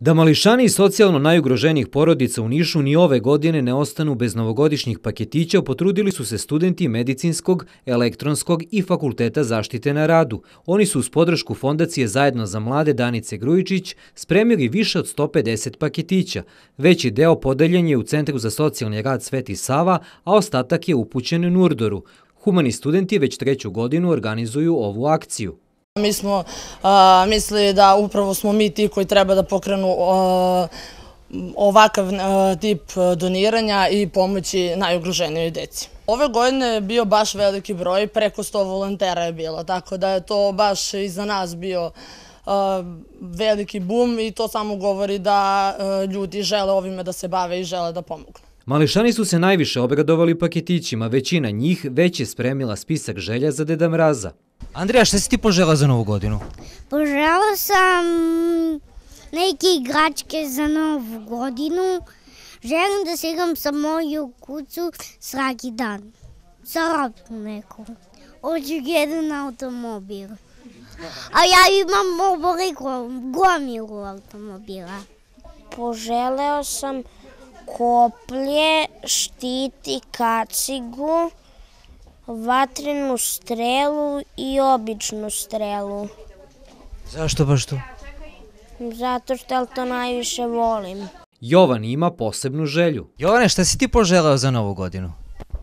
Da mališani i socijalno najugroženijih porodica u Nišu ni ove godine ne ostanu bez novogodišnjih paketića, potrudili su se studenti medicinskog, elektronskog i fakulteta zaštite na radu. Oni su uz podršku fondacije Zajedno za mlade Danice Grujičić spremili više od 150 paketića. Veći deo podeljen je u Centru za socijalni rad Sveti Sava, a ostatak je upućen Nurdoru. Humani studenti već treću godinu organizuju ovu akciju. Mi smo mislili da upravo smo mi ti koji treba da pokrenu ovakav tip doniranja i pomoći najugroženijoj deci. Ove godine je bio baš veliki broj, preko 100 volontera je bilo, tako da je to baš i za nas bio veliki bum i to samo govori da ljudi žele ovime da se bave i žele da pomognu. Mališani su se najviše obradovali paketićima, većina njih već je spremila spisak želja za Deda Mraza. Andrija, šta si ti požela za novu godinu? Požela sam neke igračke za novu godinu. Želim da se igram sa moju kucu svaki dan. Sa robom nekom. Hoću jedan automobil. A ja imam oboliko gomilu automobila. Poželeo sam koplje, štiti, kacigu vatrenu strelu i običnu strelu. Zašto baš to? Zato što to najviše volim. Jovan ima posebnu želju. Jovane, šta si ti poželeo za novu godinu?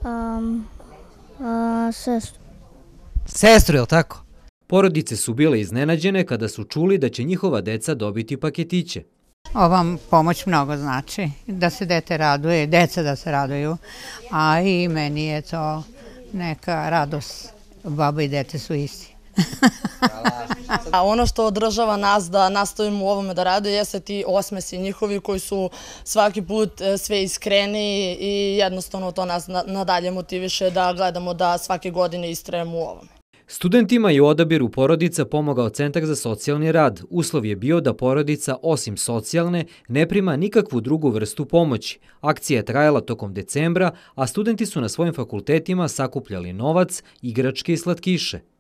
Um, a, sestru. Sestru, je li tako? Porodice su bile iznenađene kada su čuli da će njihova deca dobiti paketiće. Ova pomoć mnogo znači, da se dete raduje, deca da se raduju, a i meni je to neka radost. Baba i dete su isti. A ono što održava nas da nastavimo u ovome da rade jeste ti osmesi njihovi koji su svaki put e, sve iskreni i jednostavno to nas nadalje motiviše da gledamo da svake godine istrajemo u ovome. Studentima je u odabiru porodica pomogao Centar za socijalni rad. Uslov je bio da porodica, osim socijalne, ne prima nikakvu drugu vrstu pomoći. Akcija je trajala tokom decembra, a studenti su na svojim fakultetima sakupljali novac, igračke i slatkiše.